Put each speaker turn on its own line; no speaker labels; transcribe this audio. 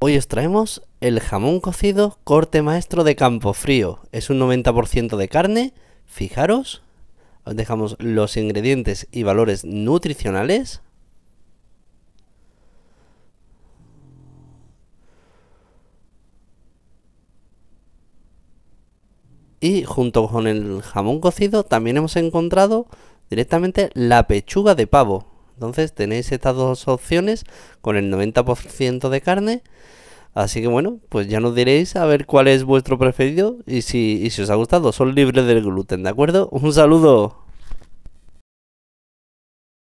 Hoy os traemos el jamón cocido corte maestro de campo frío. Es un 90% de carne. Fijaros, os dejamos los ingredientes y valores nutricionales. Y junto con el jamón cocido también hemos encontrado directamente la pechuga de pavo, entonces tenéis estas dos opciones con el 90% de carne. Así que bueno, pues ya nos diréis a ver cuál es vuestro preferido y si, y si os ha gustado. Son libres del gluten, ¿de acuerdo? Un saludo.